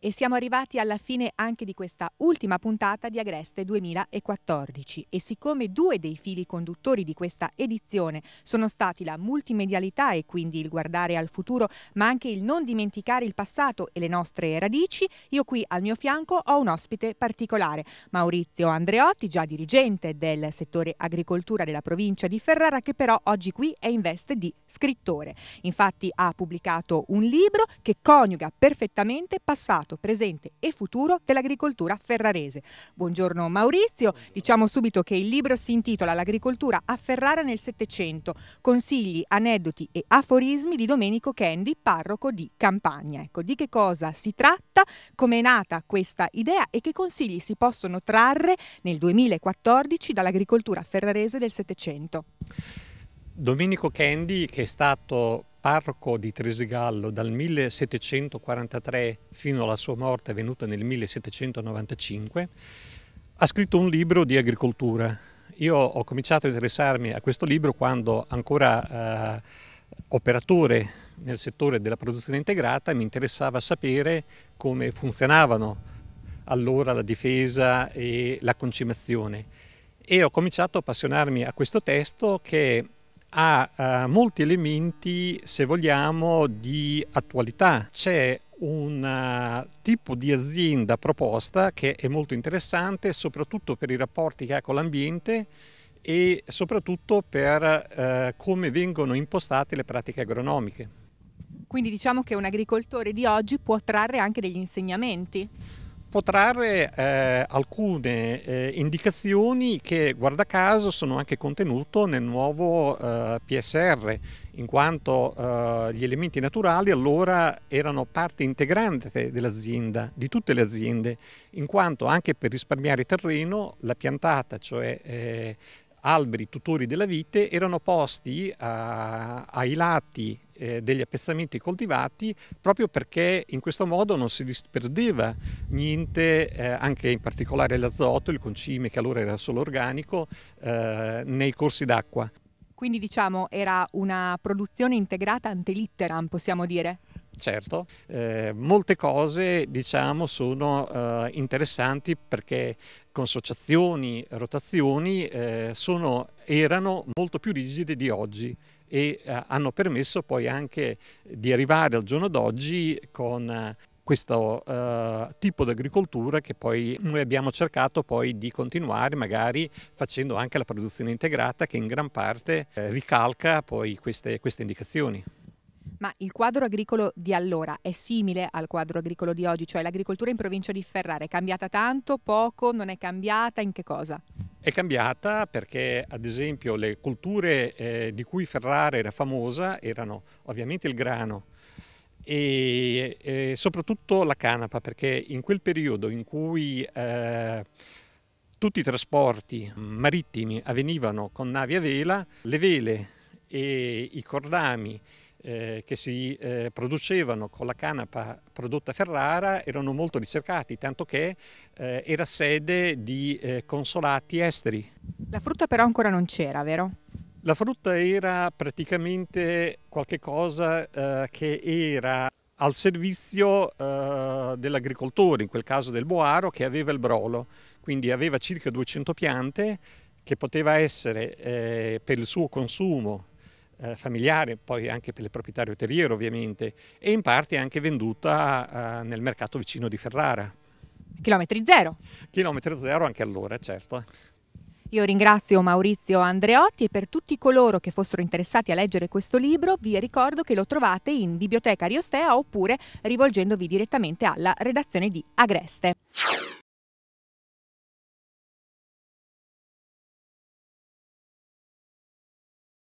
E siamo arrivati alla fine anche di questa ultima puntata di Agreste 2014 e siccome due dei fili conduttori di questa edizione sono stati la multimedialità e quindi il guardare al futuro, ma anche il non dimenticare il passato e le nostre radici, io qui al mio fianco ho un ospite particolare, Maurizio Andreotti, già dirigente del settore agricoltura della provincia di Ferrara, che però oggi qui è in veste di scrittore. Infatti ha pubblicato un libro che coniuga perfettamente passato passato, presente e futuro dell'agricoltura ferrarese. Buongiorno Maurizio, diciamo subito che il libro si intitola L'agricoltura a Ferrara nel Settecento, consigli, aneddoti e aforismi di Domenico Kendi, parroco di Campagna. Ecco, di che cosa si tratta, come è nata questa idea e che consigli si possono trarre nel 2014 dall'agricoltura ferrarese del Settecento? Domenico Kendi, che è stato parroco di Tresigallo dal 1743 fino alla sua morte avvenuta nel 1795, ha scritto un libro di agricoltura. Io ho cominciato a interessarmi a questo libro quando ancora eh, operatore nel settore della produzione integrata mi interessava sapere come funzionavano allora la difesa e la concimazione e ho cominciato a appassionarmi a questo testo che ha uh, molti elementi, se vogliamo, di attualità. C'è un eh, tipo di azienda proposta che è molto interessante, soprattutto per i rapporti che ha con l'ambiente e soprattutto per eh, come vengono impostate le pratiche agronomiche. Quindi diciamo che un agricoltore di oggi può trarre anche degli insegnamenti può trarre eh, alcune eh, indicazioni che guarda caso sono anche contenute nel nuovo eh, PSR, in quanto eh, gli elementi naturali allora erano parte integrante dell'azienda, di tutte le aziende, in quanto anche per risparmiare terreno la piantata, cioè eh, alberi tutori della vite, erano posti ai lati eh, degli appezzamenti coltivati proprio perché in questo modo non si disperdeva niente, eh, anche in particolare l'azoto, il concime che allora era solo organico, eh, nei corsi d'acqua. Quindi diciamo era una produzione integrata ante litteram, possiamo dire? certo, eh, molte cose diciamo, sono eh, interessanti perché consociazioni, rotazioni eh, sono, erano molto più rigide di oggi e eh, hanno permesso poi anche di arrivare al giorno d'oggi con eh, questo eh, tipo di agricoltura che poi noi abbiamo cercato poi di continuare magari facendo anche la produzione integrata che in gran parte eh, ricalca poi queste, queste indicazioni. Ma il quadro agricolo di allora è simile al quadro agricolo di oggi? Cioè l'agricoltura in provincia di Ferrara è cambiata tanto, poco, non è cambiata, in che cosa? È cambiata perché ad esempio le colture eh, di cui Ferrara era famosa erano ovviamente il grano, e, e, soprattutto la canapa, perché in quel periodo in cui eh, tutti i trasporti mm, marittimi avvenivano con navi a vela, le vele e i cordami eh, che si eh, producevano con la canapa prodotta a Ferrara erano molto ricercati, tanto che eh, era sede di eh, consolati esteri. La frutta però ancora non c'era, vero? La frutta era praticamente qualcosa eh, che era al servizio eh, dell'agricoltore, in quel caso del boaro, che aveva il brolo. Quindi aveva circa 200 piante che poteva essere eh, per il suo consumo eh, familiare, poi anche per le proprietario terriero ovviamente, e in parte anche venduta eh, nel mercato vicino di Ferrara. Chilometri zero. Chilometri zero anche allora, certo. Io ringrazio Maurizio Andreotti e per tutti coloro che fossero interessati a leggere questo libro vi ricordo che lo trovate in Biblioteca Riostea oppure rivolgendovi direttamente alla redazione di Agreste.